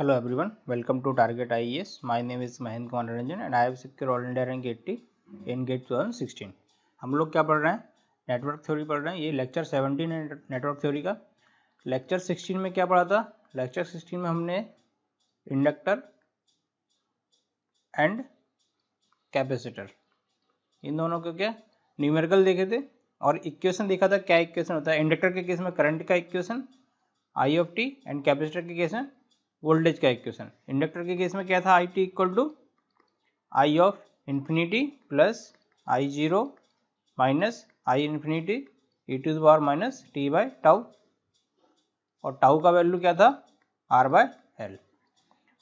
Welcome to target to Target IES. My name is Mahendra Kumar Ranjan and I have secure all India Rank GATE two thousand sixteen हम लोग क्या पढ़ रहे हैं network theory पढ़ रहे हैं ये लेक्चर सेवनटीन है नेटवर्क थ्योरी का लेक्चर सिक्सटीन में क्या पढ़ा था लेक्चर सिक्सटीन में हमने इंडक्टर एंड कैपेसिटर इन दोनों को क्या न्यूमेरिकल देखे थे और इक्वेशन देखा था क्या इक्वेशन होता है इंडक्टर के केस में करंट का equation I of T and capacitor के केस में वोल्टेज का इक्वेशन इंडक्टर के केस में क्या था I T equal to I of infinity plus I zero minus I infinity e to the power minus T by tau और tau का value क्या था आर बाय एल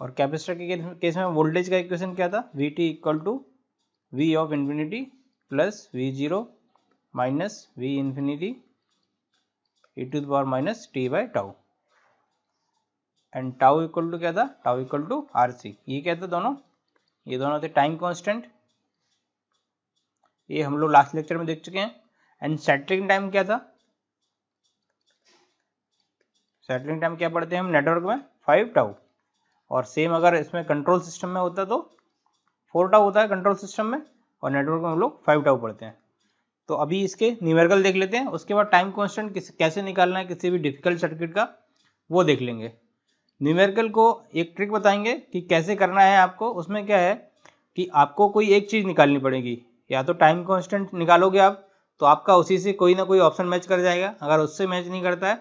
और कैपेसिटर के केस में वोल्टेज का इक्वेशन क्या था V T equal to V of infinity plus V zero minus V infinity e to the power minus T by tau and tau equal to क्या था tau equal to R C ये क्या था दोनों ये दोनों थे टाइम कॉन्स्टेंट ये हम लोग लास्ट लेक्चर में देख चुके हैं एंड सेटलिंग टाइम क्या था सेटलिंग टाइम क्या पढ़ते हैं हम नेटवर्क में फाइव टाउ और सेम अगर इसमें कंट्रोल सिस्टम में होता तो फोर टाउ होता है कंट्रोल सिस्टम में और नेटवर्क में हम लोग फाइव टाउ पढ़ते हैं तो अभी इसके न्यूमेरिकल देख लेते हैं उसके बाद टाइम कॉन्स्टेंट कैसे निकालना है किसी भी डिफिकल्ट सर्किट का वो देख लेंगे न्यूमेरिकल को एक ट्रिक बताएंगे कि कैसे करना है आपको उसमें क्या है कि आपको कोई एक चीज़ निकालनी पड़ेगी या तो टाइम कॉन्स्टेंट निकालोगे आप तो आपका उसी से कोई ना कोई ऑप्शन मैच कर जाएगा अगर उससे मैच नहीं करता है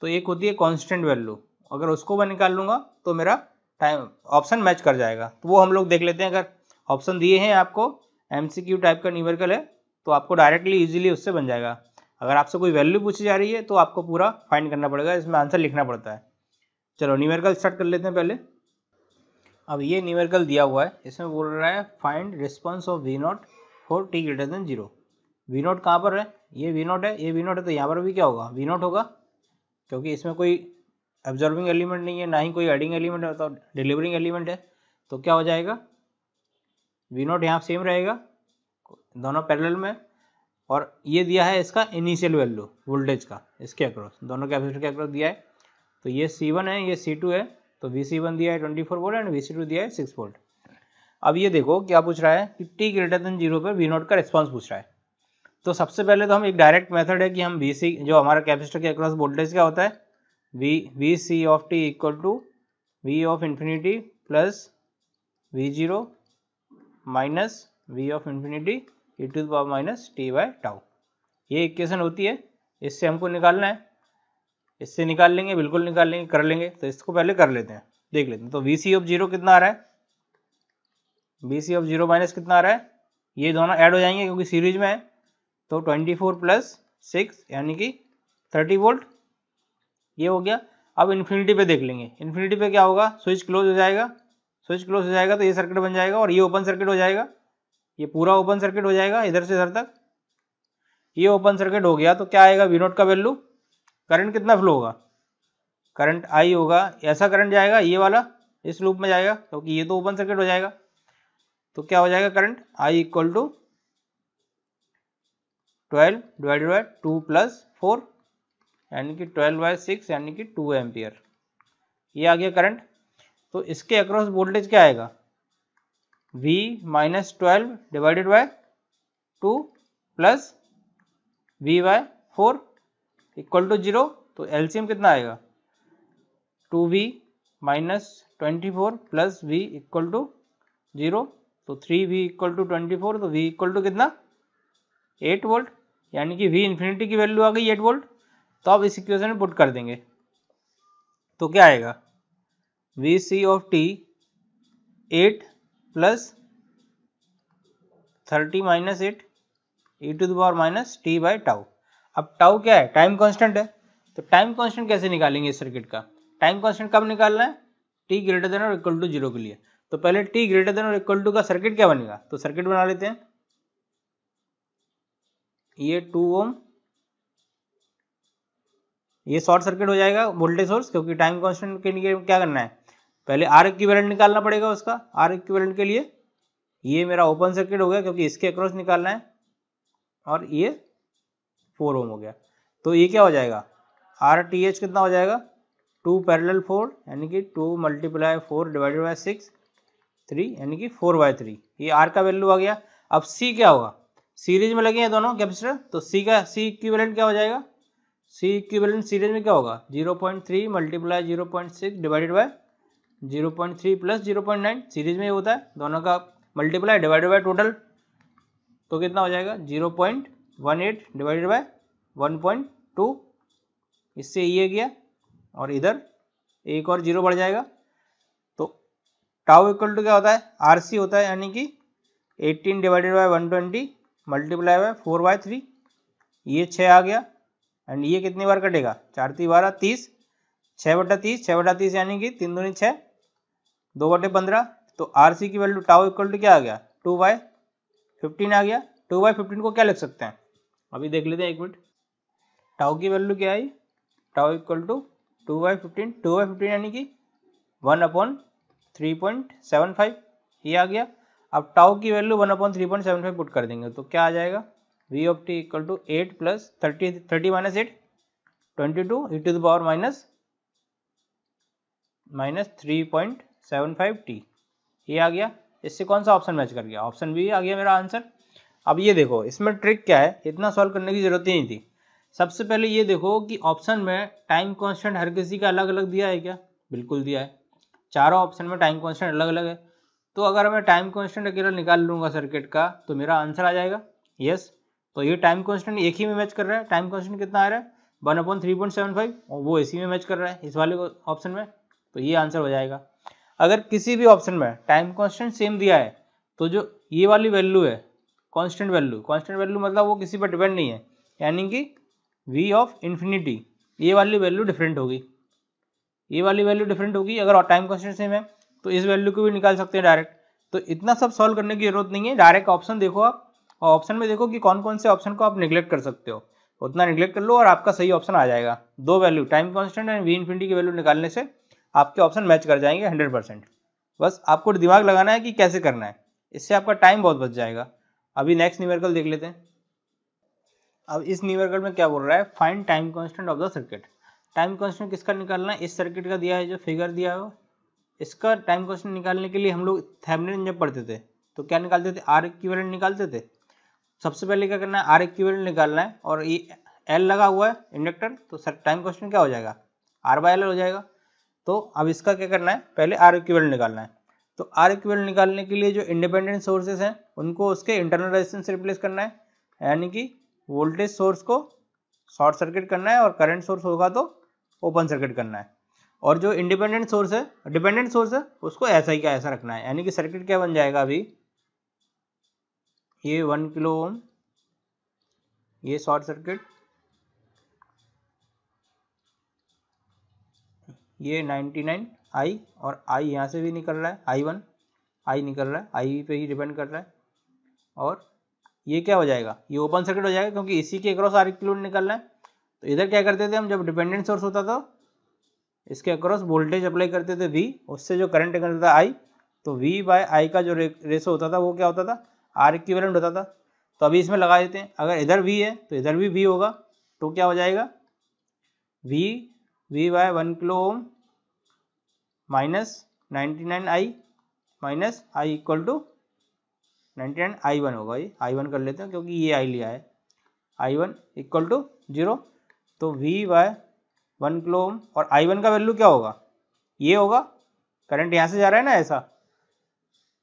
तो एक होती है कॉन्स्टेंट वैल्यू अगर उसको मैं निकाल लूँगा तो मेरा टाइम ऑप्शन मैच कर जाएगा तो वो हम लोग देख लेते हैं अगर ऑप्शन दिए हैं आपको एम टाइप का न्यूमेरिकल है तो आपको डायरेक्टली ईजिली उससे बन जाएगा अगर आपसे कोई वैल्यू पूछी जा रही है तो आपको पूरा फाइंड करना पड़ेगा इसमें आंसर लिखना पड़ता है चलो न्यूमेरिकल स्टार्ट कर लेते हैं पहले अब ये न्यूमेरिकल दिया हुआ है इसमें बोल रहा है find response of V naught for T greater than zero V naught कहाँ पर है ये वी नॉट है ये वी नॉट है तो यहाँ पर भी क्या होगा वी नॉट होगा क्योंकि इसमें कोई एब्जॉर्बिंग एलिमेंट नहीं है ना ही कोई एडिंग एलिमेंट है तो डिलीवरिंग एलिमेंट है तो क्या हो जाएगा वी नॉट यहाँ सेम रहेगा दोनों पैरेलल में और ये दिया है इसका इनिशियल वैल्यू वोल्टेज का इसके अक्रॉस दोनों कैपेसिटर के अक्रॉस दिया है तो ये सी वन है ये सी टू है तो वी सी वन दिया है twenty four volt and V C two दिया है सिक्स वोल्ट अब ये देखो क्या पूछ रहा है कि टी ग्रेटर देन जीरो पर वी नोट का रिस्पॉन्स पूछ रहा है तो सबसे पहले तो हम एक डायरेक्ट मेथड है कि हम वी सी जो हमारा कैपेसिटर के अक्रॉस वोल्टेज क्या होता है V V C of T equal to V of infinity plus V zero minus V of infinity e to the power minus T by tau ये इक्वेशन होती है इससे हमको निकालना है इससे निकाल लेंगे बिल्कुल निकाल लेंगे कर लेंगे तो इसको पहले कर लेते हैं देख लेते हैं तो वी ऑफ जीरो कितना आ रहा है B C of zero minus कितना आ रहा है ये दोनों ऐड हो जाएंगे क्योंकि सीरीज में है तो ट्वेंटी फोर प्लस सिक्स यानी कि थर्टी वोल्ट ये हो गया अब इन्फिनिटी पे देख लेंगे इन्फिनिटी पे क्या होगा स्विच क्लोज हो जाएगा स्विच क्लोज हो जाएगा तो ये सर्किट बन जाएगा और ये ओपन सर्किट हो जाएगा ये पूरा ओपन सर्किट हो जाएगा इधर से इधर तक ये ओपन सर्किट हो गया तो क्या आएगा विनोट का वैल्यू करंट कितना फ्लो होगा करंट आई होगा ऐसा करंट जाएगा ये वाला इस लूप में जाएगा क्योंकि तो ये तो ओपन सर्किट हो जाएगा तो क्या हो जाएगा current I equal to twelve divided by two plus four यानी कि ट्वेल्व बाई सिक्स यानी कि टू एम्पियर ये आ गया करंट तो इसके अक्रॉस वोल्टेज क्या आएगा V minus twelve divided by two plus V by four equal to zero तो एलसीएम कितना आएगा two V minus twenty four plus V equal to zero तो three V equal to twenty four तो V equal to कितना eight volt यानी कि V infinity की value आ गई एट वोल्ट तो आप इस इक्वेशन में पुट कर देंगे तो क्या आएगा V C of T eight plus thirty minus eight e to the power minus T by tau अब टाउ क्या है टाइम कांस्टेंट है तो टाइम कांस्टेंट कैसे निकालेंगे इस सर्किट का टाइम कांस्टेंट कब निकालना है टी ग्रेटर देन और इक्वल टू जीरो के लिए तो पहले टी ग्रेटर देन और इक्वल टू का सर्किट क्या बनेगा तो सर्किट बना लेते हैं ये टू ओम ये शॉर्ट सर्किट हो जाएगा वोल्टेज सोर्स क्योंकि टाइम कॉन्स्टेंट के लिए क्या करना है पहले आर इक्विवेलेंट निकालना पड़ेगा उसका आर इक्विवेलेंट के लिए ये मेरा ओपन सर्किट हो गया क्योंकि इसके अक्रॉस निकालना है और ये फोर ओम हो गया तो ये क्या हो जाएगा आर टी एच कितना हो जाएगा टू पैरल फोर यानी कि two multiply four divided by six three यानी कि फोर बाय थ्री ये आर का वैल्यू आ गया अब सी क्या होगा सीरीज में लगे हैं दोनों कैपेसिटर तो सी का सी इक्विवेलेंट क्या हो जाएगा सी इक्विवेलेंट सीरीज में क्या होगा zero point three multiply zero point six divided by zero point three plus zero point nine series में होता है दोनों का मल्टीप्लाई डिवाइडेड बाय टोटल तो कितना हो जाएगा zero point one eight divided by one point two इससे ये गया और इधर एक और जीरो बढ़ जाएगा तो टाउ इक्वल टू क्या होता है आर सी होता है यानी कि eighteen divided by one twenty multiply by four by three ये छः आ गया एंड ये कितनी बार कटेगा चार तीन बारह तीस छः बटा तीस छः बटा तीस यानी कि तीन दूनी छः दो बटे पंद्रह तो आर सी की वैल्यू टाउ इक्वल टू क्या आ गया टू बाय फिफ्टीन आ गया टू बाई फिफ्टीन को क्या लिख सकते हैं अभी देख लेते हैं एक मिनट टाओ की वैल्यू क्या आई tau equal to two by fifteen two by fifteen यानी कि one upon three point seven five ये आ गया अब टाओ की value one upon three point seven five put कर देंगे तो क्या आ जाएगा V of T equal to eight plus thirty thirty minus eight twenty two E to the power minus minus three point seven five T ये आ गया इससे कौन सा ऑप्शन मैच कर गया ऑप्शन बी आ गया मेरा आंसर अब ये देखो इसमें ट्रिक क्या है इतना सॉल्व करने की ज़रूरत ही नहीं थी सबसे पहले ये देखो कि ऑप्शन में टाइम कांस्टेंट हर किसी का अलग अलग दिया है क्या बिल्कुल दिया है चारों ऑप्शन में टाइम कांस्टेंट अलग अलग है तो अगर मैं टाइम कांस्टेंट अकेला निकाल लूँगा सर्किट का तो मेरा आंसर आ जाएगा यस तो ये टाइम कॉन्स्टेंट एक ही में मैच कर रहा है टाइम कॉन्स्टेंट कितना आ रहा है one upon three point seven five वो इसी में मैच कर रहा है इस वाले ऑप्शन में तो ये आंसर हो जाएगा अगर किसी भी ऑप्शन में टाइम कॉन्स्टेंट सेम दिया है तो जो ये वाली वैल्यू है कांस्टेंट वैल्यू कांस्टेंट वैल्यू मतलब वो किसी पर डिपेंड नहीं है यानी कि वी ऑफ इन्फिनिटी ये वाली वैल्यू डिफरेंट होगी ये वाली वैल्यू डिफरेंट होगी अगर टाइम कॉन्स्टेंट सेम है तो इस वैल्यू को भी निकाल सकते हैं डायरेक्ट तो इतना सब सॉल्व करने की जरूरत नहीं है डायरेक्ट ऑप्शन देखो आप और ऑप्शन में देखो कि कौन कौन से ऑप्शन को आप निगलेक्ट कर सकते हो उतना निगलेक्ट कर लो और आपका सही ऑप्शन आ जाएगा दो value time constant and V infinity की वैल्यू निकालने से आपके ऑप्शन मैच कर जाएंगे हंड्रेड परसेंट बस आपको दिमाग लगाना है कि कैसे करना है इससे आपका टाइम बहुत बच जाएगा अभी नेक्स्ट न्यूमेरिकल देख लेते हैं अब इस न्यूमेरिकल में क्या बोल रहा है find time constant of the circuit time constant किसका निकालना है इस सर्किट का दिया है जो फिगर दिया है इसका टाइम क्वेश्चन निकालने के लिए हम लोग थेमिन जब पढ़ते थे तो क्या निकालते थे आर इक्वेलेंट निकालते थे सबसे पहले क्या करना है आर इक्वेलेंट निकालना है और ये एल लगा हुआ है इंडक्टर तो सर टाइम क्वेश्चन क्या हो जाएगा आर बाय एल हो जाएगा तो अब इसका क्या करना है पहले आर इक्वेलेंट निकालना है तो आर इक्वल निकालने के लिए जो इंडिपेंडेंट सोर्सेस हैं उनको उसके इंटरनल रेजिस्टेंस रिप्लेस करना है यानी कि वोल्टेज सोर्स को शॉर्ट सर्किट करना है और करंट सोर्स होगा तो ओपन सर्किट करना है और जो इंडिपेंडेंट सोर्स है डिपेंडेंट सोर्स है उसको ऐसा ही का ऐसा रखना है यानी कि सर्किट क्या बन जाएगा अभी ये वन किलो ओम ये शॉर्ट सर्किट ये 99 आई और आई यहाँ से भी निकल रहा है आई वन आई निकल रहा है आई पे ही डिपेंड कर रहा है और ये क्या हो जाएगा ये ओपन सर्किट हो जाएगा क्योंकि इसी के अक्रॉस आर किलो निकल रहा है तो इधर क्या करते थे हम जब डिपेंडेंट सोर्स होता था इसके अक्रॉस वोल्टेज अप्लाई करते थे वी उससे जो करंट निकलता था आई तो वी बाय आई का जो रेसो होता था वो क्या होता था आर इक्विवेलेंट होता था तो अभी इसमें लगा देते हैं अगर इधर वी है तो इधर भी वी होगा तो क्या हो जाएगा V V by one kilo ohm minus ninety nine I minus I equal to ninety nine I one होगा ये आई वन कर लेते हैं क्योंकि ये आई लिया है I one equal to zero तो V by one kilo ohm और आई वन का वैल्यू क्या होगा ये होगा करंट यहाँ से जा रहा है ना ऐसा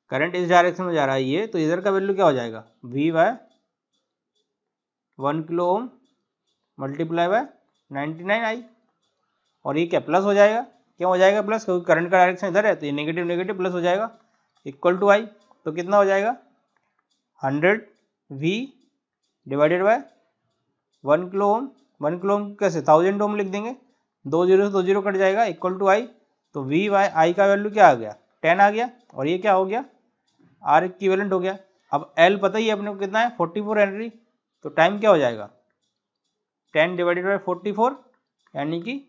करंट इस डायरेक्शन में जा रहा है ये तो इधर का वैल्यू क्या हो जाएगा V by one kilo ohm multiply by ninety nine I और ये क्या प्लस हो जाएगा क्यों हो जाएगा प्लस क्योंकि करंट का डायरेक्शन इधर है तो ये नेगेटिव नेगेटिव प्लस हो जाएगा इक्वल टू आई तो कितना हो जाएगा hundred V divided by one kilo ohm one kilo ohm कैसे थाउजेंड ओम लिख देंगे दो जीरो से दो जीरो कट जाएगा इक्वल टू आई तो वी वाई आई का वैल्यू क्या आ गया टेन आ गया और ये क्या हो गया आर की वैलेंट हो गया अब एल पता ही है अपने को कितना है फोर्टी फोर एनरी तो टाइम क्या हो जाएगा ten divided by forty four यानी कि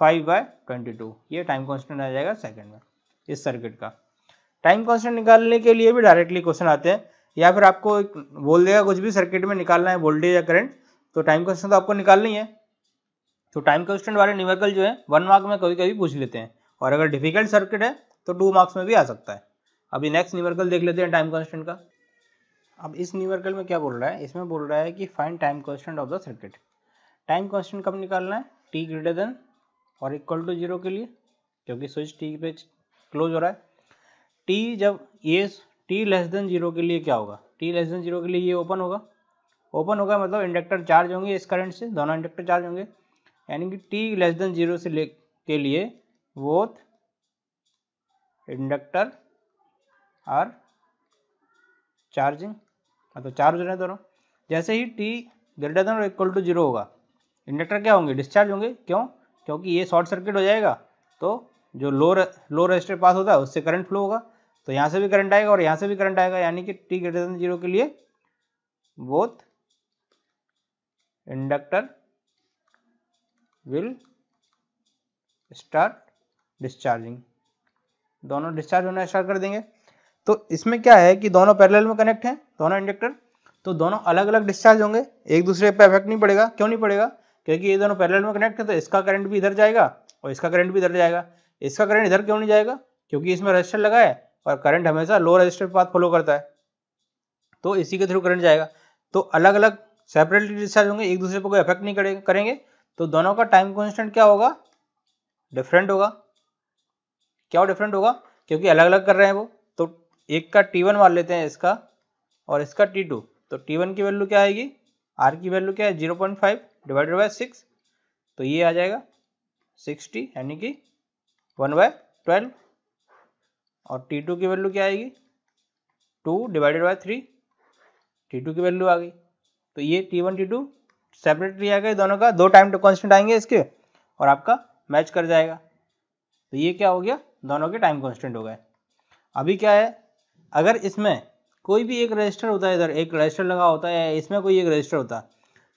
फाइव बाय ट्वेंटी टू ये टाइम कॉन्स्टेंट आ जाएगा सेकेंड में इस सर्किट का टाइम कॉन्स्टेंट निकालने के लिए भी डायरेक्टली क्वेश्चन आते हैं या फिर आपको एक बोल देगा कुछ भी सर्किट में निकालना है वोल्टेज या करंट तो टाइम कॉन्स्टेंट तो आपको निकालनी है तो टाइम कॉन्स्टेंट वाले न्यूमेरिकल जो है वन मार्क में कभी कभी पूछ लेते हैं और अगर डिफिकल्ट सर्किट है तो टू मार्क्स में भी आ सकता है अभी नेक्स्ट निवर्कल देख लेते हैं टाइम कॉन्स्टेंट का अब इस निवर्कल में क्या बोल रहा है इसमें बोल रहा है कि find time constant of the circuit time constant कब निकालना है टी ग्रेटर देन और इक्वल टू जीरो के लिए क्योंकि स्विच टी पे क्लोज हो रहा है टी जब ये टी लेस देन जीरो के लिए क्या होगा टी लेस देन जीरो के लिए ये ओपन होगा ओपन होगा मतलब इंडक्टर चार्ज होंगे इस करंट से दोनों इंडक्टर चार्ज होंगे यानी कि टी लेस देन जीरो से ले के लिए वो इंडक्टर आर चार्जिंग मतलब चार्ज हो रहे दोनों जैसे ही टी ग्रेटर देन और इक्वल टू जीरो होगा इंडक्टर क्या होंगे डिस्चार्ज होंगे क्यों क्योंकि ये शॉर्ट सर्किट हो जाएगा तो जो लो लोअर लो रजिस्टर पास होता है उससे करंट फ्लो होगा तो यहाँ से भी करंट आएगा और यहाँ से भी करंट आएगा यानी कि टी ग्रेटर देन जीरो के लिए both inductor will start discharging दोनों डिस्चार्ज होना स्टार्ट कर देंगे तो इसमें क्या है कि दोनों पैरेलल में कनेक्ट हैं दोनों इंडक्टर तो दोनों अलग अलग डिस्चार्ज होंगे एक दूसरे पर इफेक्ट नहीं पड़ेगा क्यों नहीं पड़ेगा क्योंकि ये दोनों पैरेलल में कनेक्ट है तो इसका करंट भी इधर जाएगा और इसका करंट भी इधर जाएगा इसका करंट इधर क्यों नहीं जाएगा क्योंकि इसमें रजिस्टर लगा है और करंट हमेशा लो रजिस्टर पाथ फॉलो करता है तो इसी के थ्रू करंट जाएगा तो अलग अलग सेपरेटली डिस्चार्ज होंगे एक दूसरे पर कोई इफेक्ट नहीं करेंगे तो दोनों का टाइम कॉन्स्टेंट क्या होगा डिफरेंट होगा क्या डिफरेंट होगा क्योंकि अलग अलग कर रहे हैं वो तो एक का टी वन मान लेते हैं इसका और इसका टी टू तो टी वन की वैल्यू क्या आएगी आर की वैल्यू क्या है zero point five divided by six तो ये आ जाएगा सिक्सटी यानी कि वन बाय ट्वेल्व और टी टू की वैल्यू क्या आएगी two divided by three T two की वैल्यू आ गई तो ये T one T two separately आ गए दोनों का दो टाइम कॉन्स्टेंट आएंगे इसके और आपका मैच कर जाएगा तो ये क्या हो गया दोनों के टाइम कॉन्स्टेंट हो गए अभी क्या है अगर इसमें कोई भी एक रजिस्टर होता है इधर एक रजिस्टर लगा होता है इसमें कोई एक रजिस्टर होता है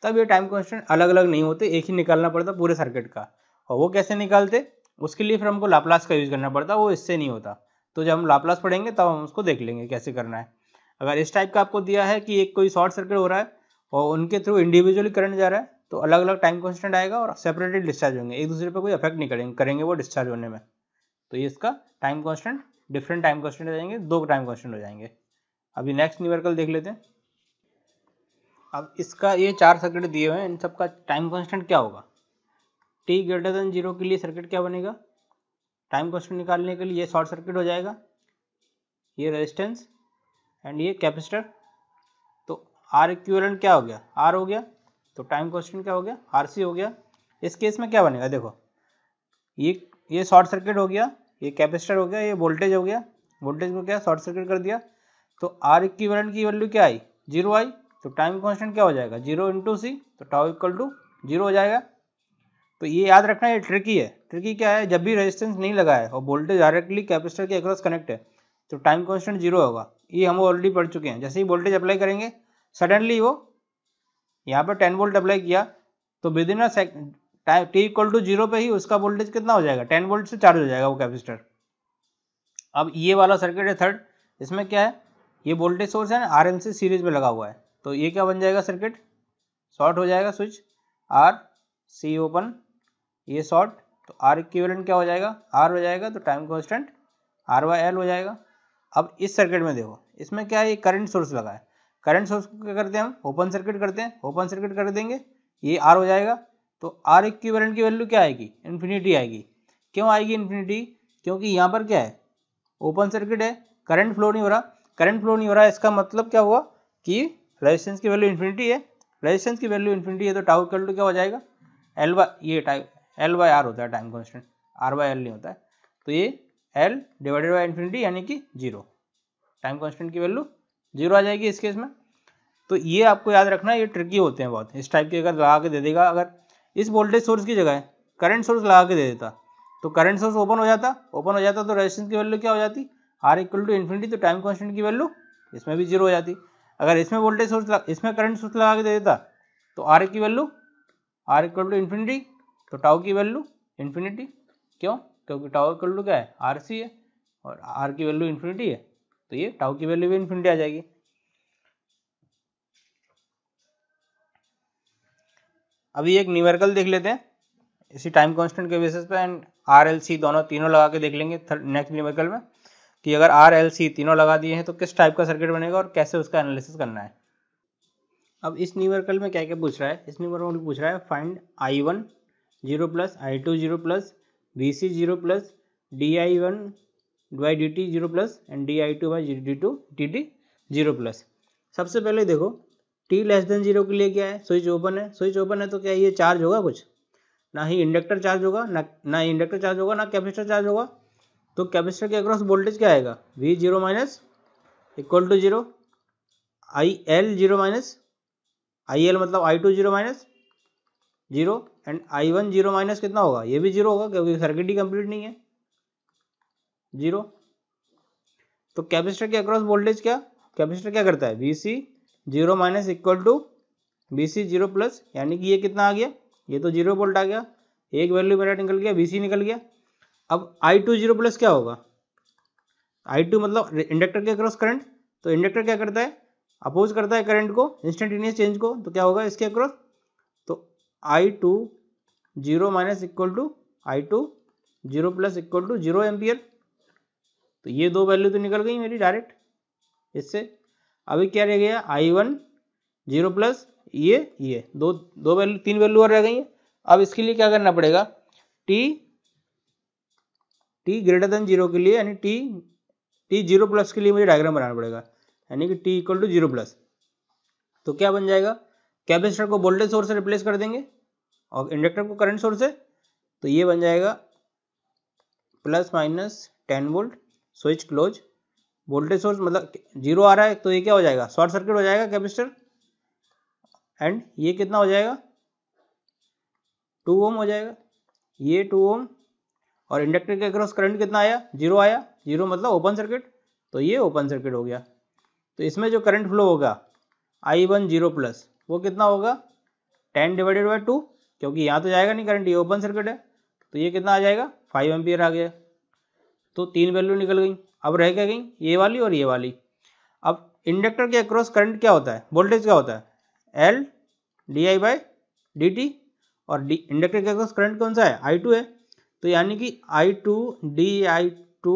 तब ये टाइम कॉन्स्टेंट अलग अलग नहीं होते एक ही निकालना पड़ता पूरे सर्किट का और वो कैसे निकालते उसके लिए फिर हमको लाप्लास का यूज़ करना पड़ता वो इससे नहीं होता तो जब हम लाप्लास पढ़ेंगे तब हम उसको देख लेंगे कैसे करना है अगर इस टाइप का आपको दिया है कि एक कोई शॉर्ट सर्किट हो रहा है और उनके थ्रू इंडिविजुअली करंट जा रहा है तो अलग अलग टाइम कॉन्स्टेंट आएगा और सेपरेटेड डिस्चार्ज होंगे एक दूसरे पर कोई इफेक्ट नहीं करेंगे करेंगे वो डिस्चार्ज होने में तो ये इसका time constant different time constant हो जाएंगे दो टाइम कॉन्स्टेंट हो जाएंगे अभी नेक्स्ट न्यूमेरिकल देख लेते हैं अब इसका ये चार सर्किट दिए हुए हैं इन सब का टाइम कॉन्स्टेंट क्या होगा टी ग्रेटर देन जीरो के लिए सर्किट क्या बनेगा टाइम कॉन्स्टेंट निकालने के लिए ये शॉर्ट सर्किट हो जाएगा ये रेजिस्टेंस एंड ये कैपेसिटर तो आर इक्वेलेंट क्या हो गया आर हो गया तो टाइम कॉन्स्टेंट क्या हो गया आर सी हो गया इस केस में क्या बनेगा देखो ये ये शॉर्ट सर्किट हो गया ये कैपेसिटर हो गया ये वोल्टेज हो गया वोल्टेज को क्या शॉर्ट सर्किट कर दिया तो आर इक्वेलेंट की वैल्यू क्या आई जीरो आई तो टाइम कॉन्स्टेंट क्या हो जाएगा जीरो इंटू सी तो टाउ इक्वल टू जीरो हो जाएगा तो ये याद रखना ये ट्रिकी है ट्रिकी क्या है जब भी रेजिस्टेंस नहीं लगा है और वोल्टेज डायरेक्टली कैपेसिटर के अक्रॉस कनेक्ट है तो टाइम कॉन्स्टेंट जीरो होगा ये हम ऑलरेडी पढ़ चुके हैं जैसे ही वोल्टेज अप्लाई करेंगे सडनली वो यहाँ पर टेन वोल्ट अप्लाई किया तो within a T equal to zero पे ही उसका वोल्टेज कितना हो जाएगा टेन वोल्ट से चार्ज हो जाएगा वो कैपेसिटर अब ये वाला सर्किट है थर्ड इसमें क्या है ये वोल्टेज सोर्स है ना आर सीरीज में लगा हुआ है तो ये क्या बन जाएगा सर्किट शॉर्ट हो जाएगा स्विच आर सी ओपन ये शॉर्ट तो आर इक्विवेलेंट क्या हो जाएगा आर हो जाएगा तो time constant R by L हो जाएगा अब इस सर्किट में देखो इसमें क्या है ये करंट सोर्स लगा है करंट सोर्स क्या करते हैं हम ओपन सर्किट करते हैं ओपन सर्किट कर देंगे ये आर हो जाएगा तो आर इक्विवेलेंट की वैल्यू क्या आएगी इन्फिनिटी आएगी क्यों आएगी इन्फिनिटी क्योंकि यहाँ पर क्या है ओपन सर्किट है करंट फ्लो नहीं हो रहा करंट फ्लो नहीं हो रहा इसका मतलब क्या हुआ कि रेजिस्टेंस की वैल्यू इन्फिनिटी है रेजिस्टेंस की वैल्यू इन्फिनिटी है तो टाउ इक्वल टू क्या हो जाएगा एल बाई ये टाइम एल बाई आर होता है time constant R by L नहीं होता है तो ये एल डिवाइडेड बाई इन्फिनिटी यानी कि जीरो टाइम कॉन्स्टेंट की वैल्यू जीरो आ जाएगी इस केस में तो ये आपको याद रखना ये ट्रिकी होते हैं बहुत इस टाइप के अगर लगा के दे देगा अगर इस वोल्टेज सोर्स की जगह करंट सोर्स लगा के दे देता तो करंट सोर्स ओपन हो जाता ओपन हो जाता तो रेजिस्टेंस की वैल्यू क्या हो जाती आर इक्वल टू इन्फिनिटी तो टाइम कॉन्स्टेंट की वैल्यू इसमें भी जीरो हो जाती अगर इसमें वोल्टेज सोर्स इसमें करंट सोर्स लगा के दे देता तो आर की value R equal to infinity तो टाओ की वैल्यू इन्फिनिटी क्यों क्योंकि टाओ इक्वल टू क्या है आर सी है और आर की वैल्यू इन्फिनिटी है तो ये टाओ की वैल्यू भी इन्फिनिटी आ जाएगी अभी एक न्यूमेरिकल देख लेते हैं इसी टाइम कांस्टेंट के बेसिस पे एंड आर एल सी दोनों तीनों लगा के देख लेंगे नेक्स्ट न्यूमेरिकल में कि अगर आर एल सी तीनों लगा दिए हैं तो किस टाइप का सर्किट बनेगा और कैसे उसका एनालिसिस करना है अब इस न्यूमेरिकल में क्या क्या पूछ रहा है इस न्यूमेरिकल में पूछ रहा है find I one zero plus I two zero plus V C zero plus D I one by D T zero plus and D I two by D two D T zero plus सबसे पहले देखो T less than zero के लिए क्या है switch open है switch open है तो क्या ये चार्ज होगा कुछ ना ही इंडक्टर चार्ज होगा ना ना इंडक्टर चार्ज होगा ना कैपेसिटर चार्ज होगा तो कैपेसिटर के अक्रॉस वोल्टेज क्या आएगा V zero minus equal to zero I L zero minus I L मतलब I two zero minus zero and I one zero minus कितना होगा ये भी जीरो होगा क्योंकि सर्किट ही कंप्लीट नहीं है जीरो तो कैपेसिटर के अक्रॉस वोल्टेज क्या कैपेसिटर क्या करता है B C zero minus equal to B C zero plus यानी कि ये कितना आ गया ये तो जीरो वोल्ट आ गया एक वैल्यू मेरा निकल गया बी सी निकल गया अब आई टू जीरो प्लस क्या होगा आई टू मतलब इंडक्टर के अक्रॉस करंट तो इंडक्टर क्या करता है अपोज करता है करंट को इंस्टेंटेनियस चेंज को तो क्या होगा इसके अक्रॉस तो I two zero minus equal to I two zero plus equal to zero ampere तो ये दो वैल्यू तो निकल गई मेरी डायरेक्ट इससे अभी क्या रह गया आई वन जीरो प्लस ये ये दो दो वैल्यू तीन वैल्यू और रह गई है अब इसके लिए क्या करना पड़ेगा T T greater than zero के लिए यानी टी टी जीरो प्लस के लिए मुझे डायग्राम बनाना पड़ेगा यानी कि T equal to zero plus तो क्या बन जाएगा कैपेसिटर को वोल्टेज सोर्स से रिप्लेस कर देंगे और इंडक्टर को करंट सोर्स से तो ये बन जाएगा plus minus ten volt switch close voltage source मतलब जीरो आ रहा है तो ये क्या हो जाएगा शॉर्ट सर्किट हो जाएगा कैपेसिटर एंड ये कितना हो जाएगा टू ओम हो जाएगा ये टू ओम और इंडक्टर के अक्रॉस करंट कितना आया जीरो आया जीरो मतलब ओपन सर्किट तो ये ओपन सर्किट हो गया तो इसमें जो करंट फ्लो होगा आई वन जीरो प्लस वो कितना होगा टेन डिवाइडेड बाई टू क्योंकि यहाँ तो जाएगा नहीं करंट ये ओपन सर्किट है तो ये कितना आ जाएगा फाइव एम्पियर आ गया तो तीन वैल्यू निकल गई अब रह गया गई ये वाली और ये वाली अब इंडक्टर के अक्रॉस करंट क्या होता है वोल्टेज क्या होता है L D I by D T और डी इंडक्टर के अक्रॉस करंट कौन सा है आई टू है तो यानी कि I two D I two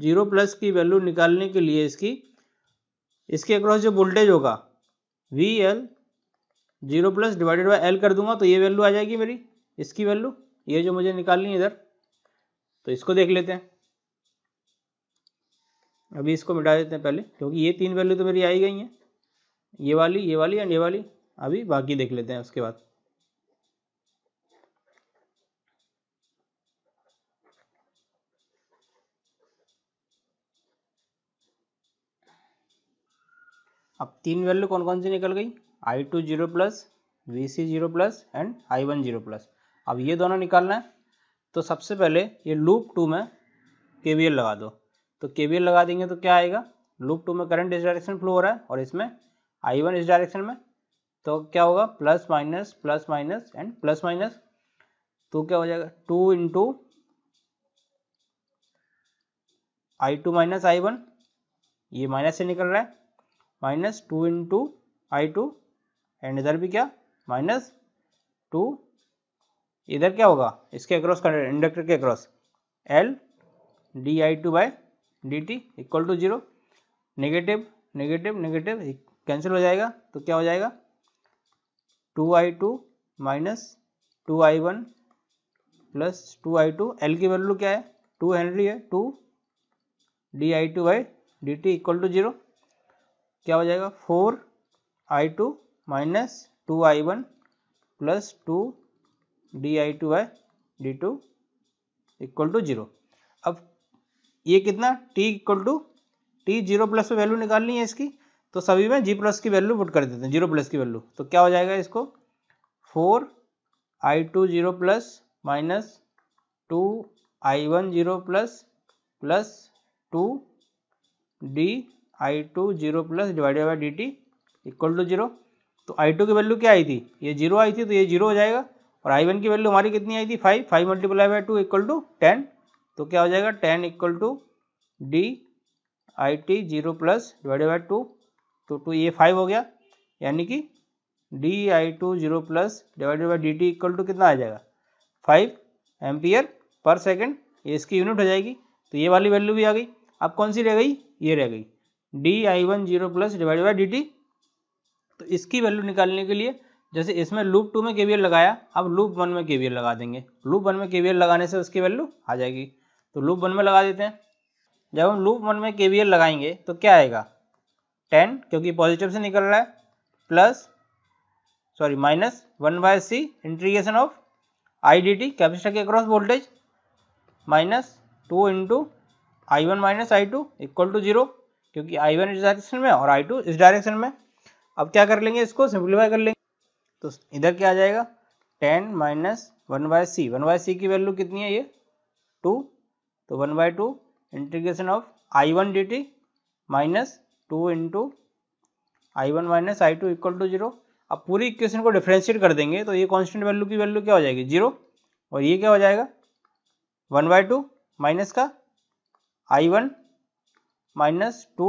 zero plus की वैल्यू निकालने के लिए इसकी इसके अक्रॉस जो वोल्टेज होगा V L zero plus divided by L कर दूंगा तो ये वैल्यू आ जाएगी मेरी इसकी वैल्यू ये जो मुझे निकालनी है इधर तो इसको देख लेते हैं अभी इसको मिटा देते हैं पहले क्योंकि ये तीन वैल्यू तो मेरी आई गई हैं ये वाली ये वाली एंड ये वाली अभी बाकी देख लेते हैं उसके बाद अब तीन वैल्यू कौन कौन सी निकल गई I two zero plus V C zero plus and I one zero plus अब ये दोनों निकालना है तो सबसे पहले ये लूप टू में के वी एल लगा दो तो के वी एल लगा देंगे तो क्या आएगा लूप टू में करंट इस डायरेक्शन फ्लो हो रहा है और इसमें आई वन इस डायरेक्शन में तो क्या होगा plus minus plus minus and plus minus तो क्या हो जाएगा two into I two minus I one ये माइनस से निकल रहा है minus two into I two and इधर भी क्या माइनस टू इधर क्या होगा इसके अक्रॉस इंडक्टर के across L D I two by D T equal to zero negative negative negative cancel हो जाएगा तो क्या हो जाएगा two I two minus two I one plus two I two L की वैल्यू क्या है टू हेनरी है two D I two by D T equal to zero क्या हो जाएगा four I two minus two I one plus two D I two by D two equal to zero अब ये कितना T equal to T zero plus में value निकालनी है इसकी तो सभी में जी प्लस की वैल्यू पुट कर देते हैं जीरो प्लस की वैल्यू तो क्या हो जाएगा इसको four I two zero plus minus two I one zero plus plus two D I two zero plus divided by D T equal to zero तो आई टू की वैल्यू क्या आई थी ये जीरो आई थी तो ये जीरो हो जाएगा और आई वन की वैल्यू हमारी कितनी आई थी five five multiply by two equal to ten तो क्या हो जाएगा ten equal to D I T zero plus divided by two तो टू तो ये फाइव हो गया यानी कि D I two zero plus divided by D T equal to कितना आ जाएगा फाइव एम्पियर पर सेकेंड ये इसकी यूनिट हो जाएगी तो ये वाली वैल्यू भी आ गई अब कौन सी रह गई ये रह गई D I one zero plus divide by D T तो इसकी वैल्यू निकालने के लिए जैसे इसमें लूप टू में केवीएल लगाया अब लूप वन में केवीएल लगा देंगे लूप वन में केवीएल लगाने से उसकी वैल्यू आ जाएगी तो लूप वन में लगा देते हैं जब हम लूप वन में केवीएल लगाएंगे तो क्या आएगा टेन क्योंकि पॉजिटिव से निकल रहा है plus sorry minus one by C integration of I D T capacitor के across voltage minus two into I one minus I two equal to zero क्योंकि I1 वन इस डायरेक्शन में और I2 इस डायरेक्शन में अब क्या कर लेंगे इसको सिंप्लीफाई कर लेंगे तो इधर क्या आ जाएगा ten minus one by C one by C की वैल्यू कितनी है ये टू तो one by two integration of I one D T minus two into I one minus I two equal to zero अब पूरी इक्वेशन को differentiate कर देंगे तो ये कॉन्स्टेंट वैल्यू की वैल्यू क्या हो जाएगी जीरो और ये क्या हो जाएगा वन बाय टू माइनस का I one minus two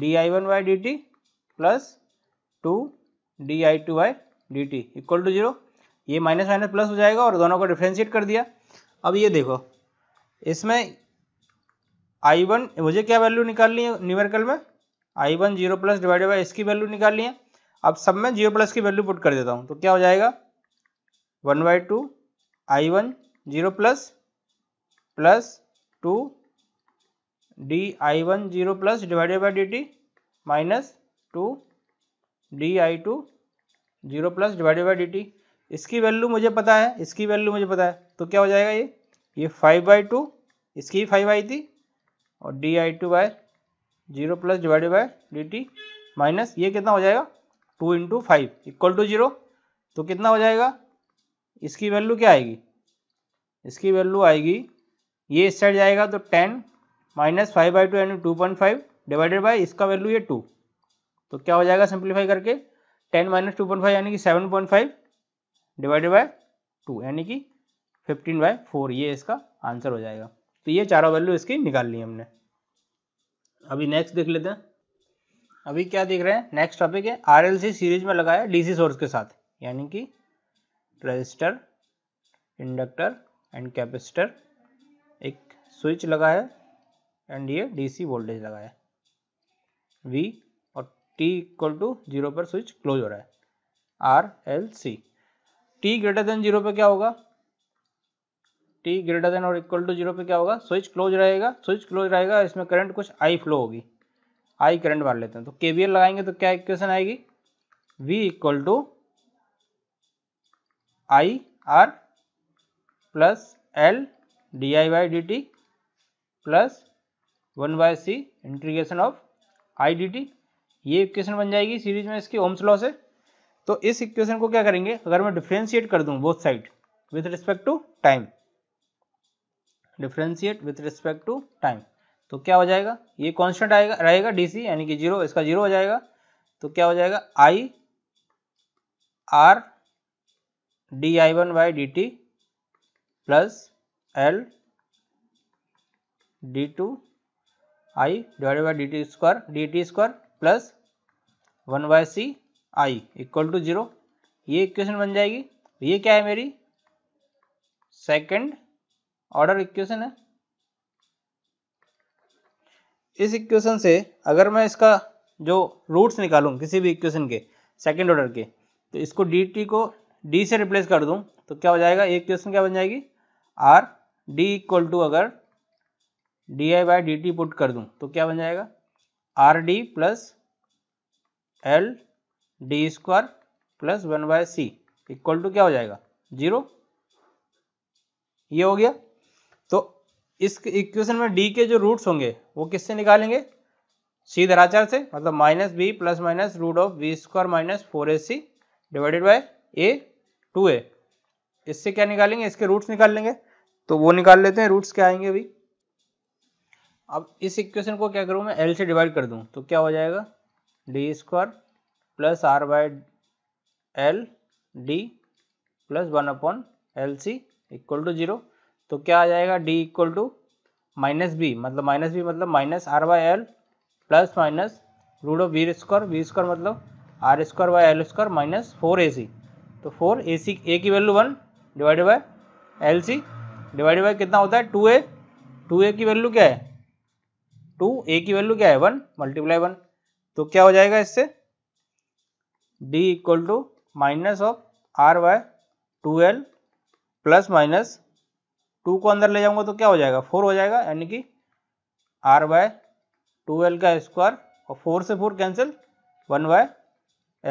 D I one by D T plus two D I two by D T equal to zero ये माइनस माइनस प्लस हो जाएगा और दोनों को डिफ्रेंशिएट कर दिया अब ये देखो इसमें I1 मुझे क्या वैल्यू निकालनी है न्यूमेरिकल में I one zero plus divided by इसकी वैल्यू निकालनी है अब सब में जीरो प्लस की वैल्यू पुट कर देता हूँ तो क्या हो जाएगा one by two I one zero plus plus two D I one zero plus divided by D T minus two D I two zero plus divided by D T इसकी value मुझे पता है इसकी वैल्यू मुझे पता है तो क्या हो जाएगा ये ये फाइव बाई टू इसकी भी फाइव आई थी और D I two by zero plus divided by D T minus ये कितना हो जाएगा two into five equal to zero तो कितना हो जाएगा इसकी वैल्यू क्या आएगी इसकी वैल्यू आएगी ये इस साइड जाएगा तो ten minus five by two यानी two point five divided by इसका वैल्यू ये टू तो क्या हो जाएगा सिंप्लीफाई करके ten minus two point five यानी कि seven point five divided by two यानी कि फिफ्टीन बाई फोर ये इसका आंसर हो जाएगा तो ये चारों वैल्यू इसकी निकाल ली हमने अभी नेक्स्ट देख लेते हैं अभी क्या देख रहे हैं नेक्स्ट टॉपिक है आर सीरीज में लगाया डीसी सोर्स के साथ यानी कि रजिस्टर इंडक्टर एंड कैपेसिटर एक स्विच लगा है एंड ये डीसी वोल्टेज लगाया वी और टी इक्वल टू जीरो पर स्विच क्लोज हो रहा है R L C T greater than zero पे क्या होगा टी ग्रेटर देन और इक्वल टू जीरो पे क्या होगा स्विच क्लोज रहेगा स्विच क्लोज रहेगा इसमें करंट कुछ आई फ्लो होगी आई करंट मार लेते हैं तो के लगाएंगे तो क्या इक्वेशन आएगी V equal to I R plus L D I by D T plus one by C integration of I D T ये इक्वेशन बन जाएगी सीरीज में इसकी ओम्स लॉ से तो इस इक्वेशन को क्या करेंगे अगर मैं डिफ्रेंशिएट कर दूं both side with respect to time differentiate with respect to time तो क्या हो जाएगा ये कॉन्स्टेंट आएगा रहेगा डीसी यानी कि जीरो इसका जीरो हो जाएगा तो क्या हो जाएगा I R D I one by D T plus L D two I divide by D T square D T square plus one by C I equal to zero ये equation बन जाएगी ये क्या है मेरी सेकंड ऑर्डर इक्वेशन है इस equation से अगर मैं इसका जो रूट्स निकालूं किसी भी इक्वेशन के सेकंड ऑर्डर के तो इसको डी टी को डी से रिप्लेस कर दूं तो क्या हो जाएगा एक क्वेश्चन क्या बन जाएगी आर डी इक्वल टू अगर D I by D T put कर दूं तो क्या बन जाएगा R D plus L D square plus one by C equal to क्या हो जाएगा जीरो ये हो गया तो इस इक्वेशन में डी के जो रूट्स होंगे वो किससे निकालेंगे सी धराचार से मतलब minus B plus minus root of B square minus four A C divided by A two A इससे क्या निकालेंगे इसके रूट्स निकाल लेंगे तो वो निकाल लेते हैं रूट्स क्या आएंगे अभी अब इस इक्वेशन को क्या करूँ मैं एल से डिवाइड कर दूँ तो क्या हो जाएगा D square plus R by L D plus one upon L C equal to zero तो क्या आ जाएगा D equal to minus B मतलब माइनस बी मतलब minus R by L plus minus root of V square V square मतलब R square by L square minus four A C तो four A C A की value one divided by L C divided by कितना होता है to A two ए की value क्या है to ए की वैल्यू क्या है वन मल्टीप्लाई वन तो क्या हो जाएगा इससे D equal to minus of R by two L plus minus two को अंदर ले जाऊंगा तो क्या हो जाएगा फोर हो जाएगा यानी कि आर वाई टू एल का स्क्वायर और फोर से four cancel one by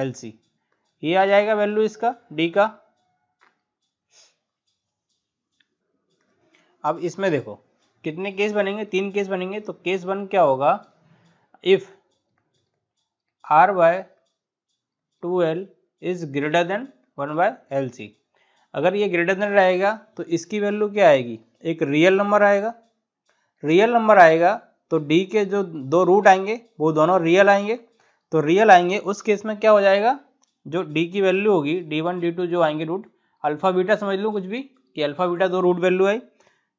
L C ये आ जाएगा वैल्यू इसका डी का अब इसमें देखो कितने केस बनेंगे तीन केस बनेंगे तो केस वन क्या होगा if R by two L is greater than one by L C अगर ये ग्रेटर देन रहेगा तो इसकी वैल्यू क्या आएगी एक रियल नंबर आएगा रियल नंबर आएगा तो डी के जो दो रूट आएंगे वो दोनों रियल आएंगे तो रियल आएंगे उस केस में क्या हो जाएगा जो डी की वैल्यू होगी डी वन डी टू जो आएंगे रूट अल्फा बीटा समझ लो कुछ भी कि अल्फा बीटा दो रूट वैल्यू आई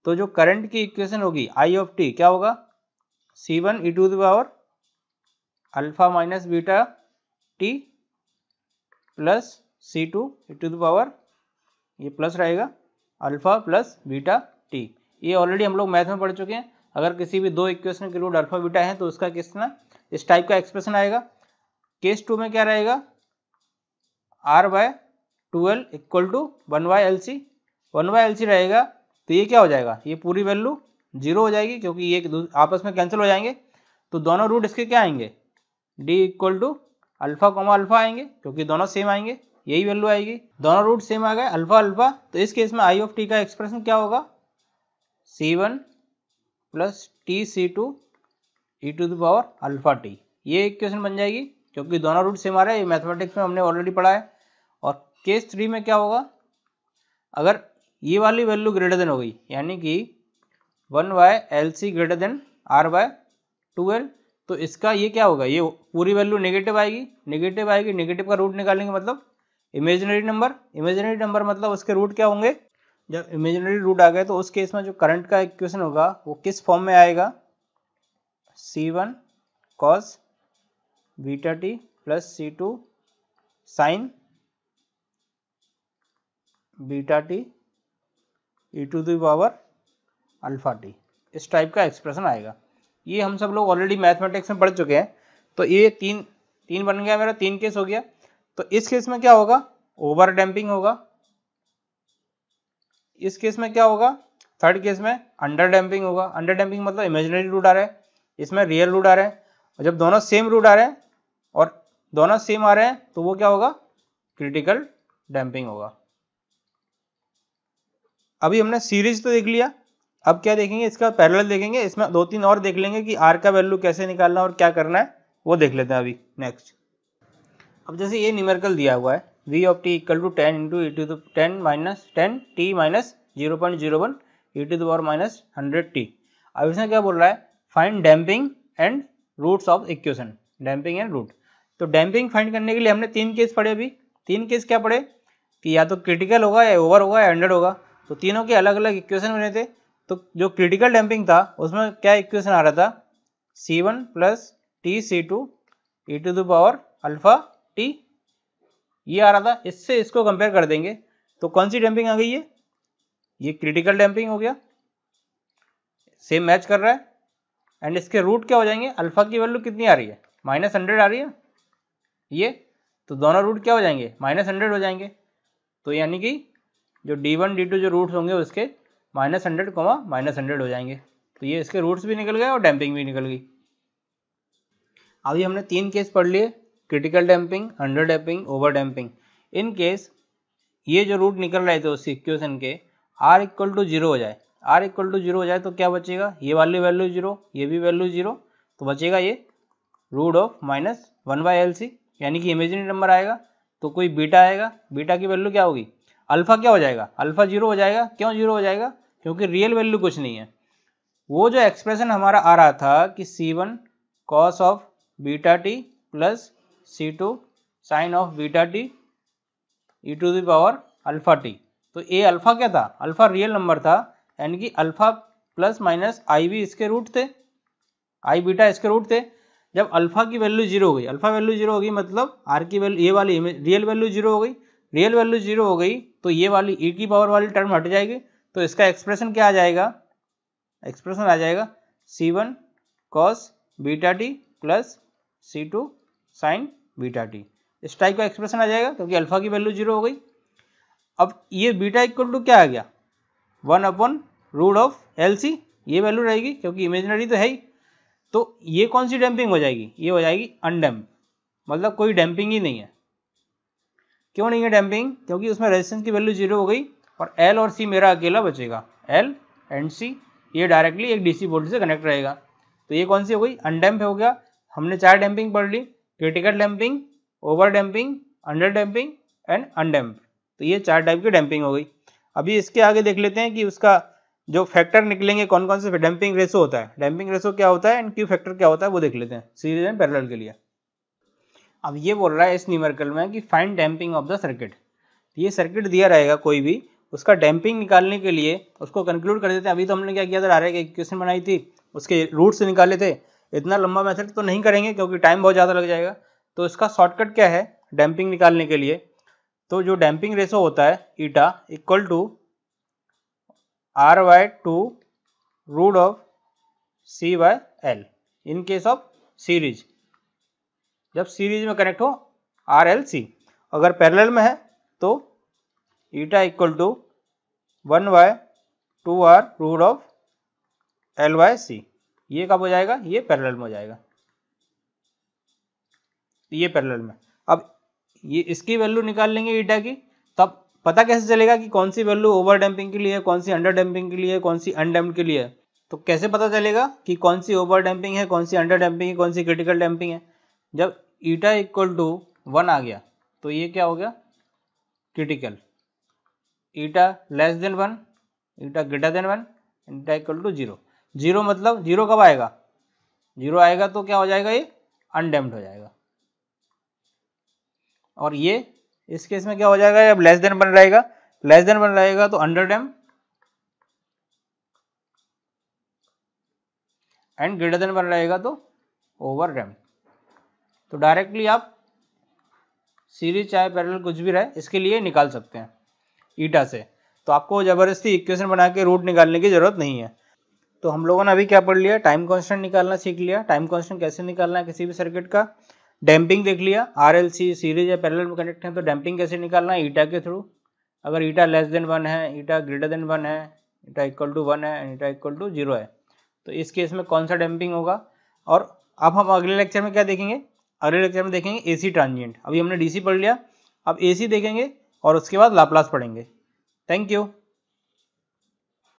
तो जो करंट की इक्वेशन होगी आई ऑफ टी क्या होगा C one E to the power alpha minus beta T plus C two E to the power ये प्लस रहेगा अल्फा प्लस बीटा टी ये ऑलरेडी हम लोग मैथ में पढ़ चुके हैं अगर किसी भी दो इक्वेशन के रूट अल्फा बीटा है तो उसका किस ना इस टाइप का एक्सप्रेशन आएगा केस टू में क्या रहेगा R by two equal to one by L C one by L C रहेगा तो ये क्या हो जाएगा ये पूरी वैल्यू जीरो हो जाएगी क्योंकि ये आपस में कैंसिल हो जाएंगे तो दोनों रूट इसके क्या आएंगे D equal to alpha comma alpha आएंगे क्योंकि दोनों सेम आएंगे यही वैल्यू आएगी दोनों रूट सेम आ गए अल्फा अल्फा तो इस केस में आई ऑफ टी का एक्सप्रेशन क्या होगा C one plus T C two E to the power alpha T ये इक्वेशन बन जाएगी क्योंकि दोनों रूट सेम आ रहे हैं ये मैथमेटिक्स में हमने ऑलरेडी पढ़ा है और केस थ्री में क्या होगा अगर ये वाली वैल्यू ग्रेटर देन हो गई यानी कि one by L C greater than R by two L तो इसका ये क्या होगा ये पूरी वैल्यू नेगेटिव आएगी नेगेटिव आएगी नेगेटिव का रूट निकालेंगे मतलब इमेजिनरी नंबर इमेजिनरी नंबर मतलब उसके रूट क्या होंगे जब इमेजिनरी रूट आ गए तो उस केस में जो करंट का इक्वेशन होगा वो किस फॉर्म में आएगा C one cos beta T plus C two sine beta T E to the power alpha T इस टाइप का एक्सप्रेशन आएगा ये हम सब लोग ऑलरेडी मैथमेटिक्स में पढ़ चुके हैं तो ये तीन तीन बन गया मेरा तीन केस हो गया तो इस केस में क्या होगा ओवर डैम्पिंग होगा इस केस में क्या होगा थर्ड केस में अंडर डैम्पिंग होगा अंडर डैम्पिंग मतलब इमेजिनरी रूट आ रहा है इसमें रियल रूट आ रहा है जब दोनों सेम रूट आ रहे हैं और दोनों सेम आ रहे हैं तो वो क्या होगा क्रिटिकल डैम्पिंग होगा अभी हमने सीरीज तो देख लिया अब क्या देखेंगे इसका पैरल देखेंगे इसमें दो तीन और देख लेंगे कि आर का वैल्यू कैसे निकालना और क्या करना है वो देख लेते हैं अभी नेक्स्ट अब जैसे ये न्यूमेरिकल दिया हुआ है V of T equal to ten into E to ten minus ten T minus zero point zero one E to the minus hundred T अब इसमें क्या बोल रहा है find damping and roots of equation damping and root तो damping find करने के लिए हमने तीन केस पढ़े अभी तीन केस क्या पढ़े कि या तो क्रिटिकल होगा या ओवर होगा या हंड्रेड होगा तो तीनों के अलग अलग इक्वेशन बने थे तो जो क्रिटिकल डैम्पिंग था उसमें क्या इक्वेशन आ रहा था C one plus T C two E to the power alpha T ये आ रहा था इससे इसको कंपेयर कर देंगे तो कौन सी डैम्पिंग आ गई है ये क्रिटिकल डैम्पिंग हो गया सेम मैच कर रहा है एंड इसके रूट क्या हो जाएंगे अल्फा की वैल्यू कितनी आ रही है माइनस हंड्रेड आ रही है ये तो दोनों रूट क्या हो जाएंगे माइनस हंड्रेड हो जाएंगे तो यानी कि जो डी वन डी टू जो रूट्स होंगे उसके minus hundred comma minus hundred हो जाएंगे तो ये इसके रूट्स भी निकल गए और डैम्पिंग भी निकल गई अभी हमने तीन केस पढ़ लिए critical damping under damping over damping इन केस ये जो रूट निकल रहे थे उस इक्वेशन के आर इक्वल टू जीरो हो जाए आर इक्वल टू जीरो हो जाए तो क्या बचेगा ये वाली वैल्यू जीरो ये भी वैल्यू जीरो तो बचेगा ये root of minus one by L C यानी कि इमेजिनरी नंबर आएगा तो कोई बीटा आएगा बीटा की वैल्यू क्या होगी अल्फा क्या हो जाएगा अल्फा जीरो हो जाएगा क्यों जीरो हो जाएगा क्योंकि रियल वैल्यू कुछ नहीं है वो जो एक्सप्रेशन हमारा आ रहा था कि C one cos of beta T plus C two sine of beta T E to the power alpha T तो ए अल्फा क्या था अल्फा रियल नंबर था यानी कि अल्फा प्लस माइनस आई भी इसके रूट थे आई बीटा इसके रूट थे जब अल्फा की वैल्यू जीरो हो गई अल्फा वैल्यू जीरो हो गई मतलब आर की वैल्यू ये वाली रियल वैल्यू जीरो हो गई रियल वैल्यू जीरो हो गई तो ये वाली ई e की पावर वाली टर्म हट जाएगी तो इसका एक्सप्रेशन क्या आ जाएगा एक्सप्रेशन आ जाएगा C one cos beta T plus C two sine beta T इस टाइप का एक्सप्रेशन आ जाएगा क्योंकि अल्फा की वैल्यू जीरो हो गई अब ये बीटा इक्वल टू क्या आ गया one upon root of L C ये वैल्यू रहेगी क्योंकि इमेजनरी तो है ही तो ये कौन सी डैम्पिंग हो जाएगी ये हो जाएगी अनडैम्प मतलब कोई डैम्पिंग ही नहीं है क्यों नहीं है डैम्पिंग क्योंकि उसमें रेजिस्टेंस की वैल्यू जीरो हो गई और एल और सी मेरा अकेला बचेगा एल एंड सी ये डायरेक्टली एक डीसी वोल्टेज से कनेक्ट रहेगा तो ये कौन सी हो गई अनडैम्प हो गया हमने चार डैम्पिंग पढ़ ली critical damping over damping under damping and undamped तो ये चार टाइप की डैम्पिंग हो गई अभी इसके आगे देख लेते हैं कि उसका जो फैक्टर निकलेंगे कौन कौन से डैम्पिंग रेसो होता है डैम्पिंग रेसो क्या होता है एंड क्यू फैक्टर क्या होता है वो देख लेते हैं सीरीज एंड पैरेलल के लिए अब ये बोल रहा है इस न्यूमेरिकल में कि find damping of the circuit ये सर्किट दिया रहेगा कोई भी उसका डैम्पिंग निकालने के लिए उसको कंक्लूड कर देते हैं अभी तो हमने क्या किया था डायरेक्ट एक क्वेश्चन बनाई थी उसके रूट से निकाले थे इतना लंबा मेथड तो नहीं करेंगे क्योंकि टाइम बहुत ज़्यादा लग जाएगा तो इसका शॉर्टकट क्या है डैम्पिंग निकालने के लिए तो जो डैम्पिंग रेशो होता है eta equal to R by two root of C by L in case of series जब सीरीज में कनेक्ट हो आर एल सी अगर पैरेलल में है तो eta equal to one by two R root of L by C ये कब हो जाएगा ये पैरेलल में हो जाएगा ये पैरेलल में अब ये इसकी वैल्यू निकाल लेंगे ईटा की तब पता कैसे चलेगा कि कौन सी वैल्यू ओवर डैम्पिंग के लिए है कौन सी अंडर डैम्पिंग के लिए है कौन सी अनडैम्प के लिए है तो कैसे पता चलेगा कि कौन सी ओवर डैम्पिंग है कौन सी अंडर डैम्पिंग है कौन सी क्रिटिकल डैम्पिंग है जब ईटा इक्वल टू वन आ गया तो ये क्या हो गया critical eta less than one eta greater than one eta equal to zero zero मतलब जीरो कब आएगा जीरो आएगा तो क्या हो जाएगा ये अनडेम्ड हो जाएगा और ये इस केस में क्या हो जाएगा अब लेस देन बन रहेगा लेस देन बन रहेगा तो under damp and greater than one रहेगा तो ओवर डैम तो डायरेक्टली आप सीरीज चाहे पैरेलल कुछ भी रहे इसके लिए निकाल सकते हैं ईटा से तो आपको ज़बरदस्ती इक्वेशन बना के रूट निकालने की ज़रूरत नहीं है तो हम लोगों ने अभी क्या पढ़ लिया टाइम कॉन्स्टेंट निकालना सीख लिया टाइम कॉन्स्टेंट कैसे निकालना है किसी भी सर्किट का डैम्पिंग देख लिया आर सीरीज या पैरेलल में कनेक्ट है तो डैम्पिंग कैसे निकालना है ईटा के थ्रू अगर ईटा लेस देन वन है ईटा ग्रेटर देन वन है ईटा इक्वल टू वन है ईटा इक्वल टू जीरो है तो इस केस में कौन सा डैम्पिंग होगा और अब हम अगले लेक्चर में क्या देखेंगे अगले लेक्चर में देखेंगे एसी ट्रांजिएंट अभी हमने डीसी पढ़ लिया अब एसी देखेंगे और उसके बाद लाप्लास पढ़ेंगे थैंक यू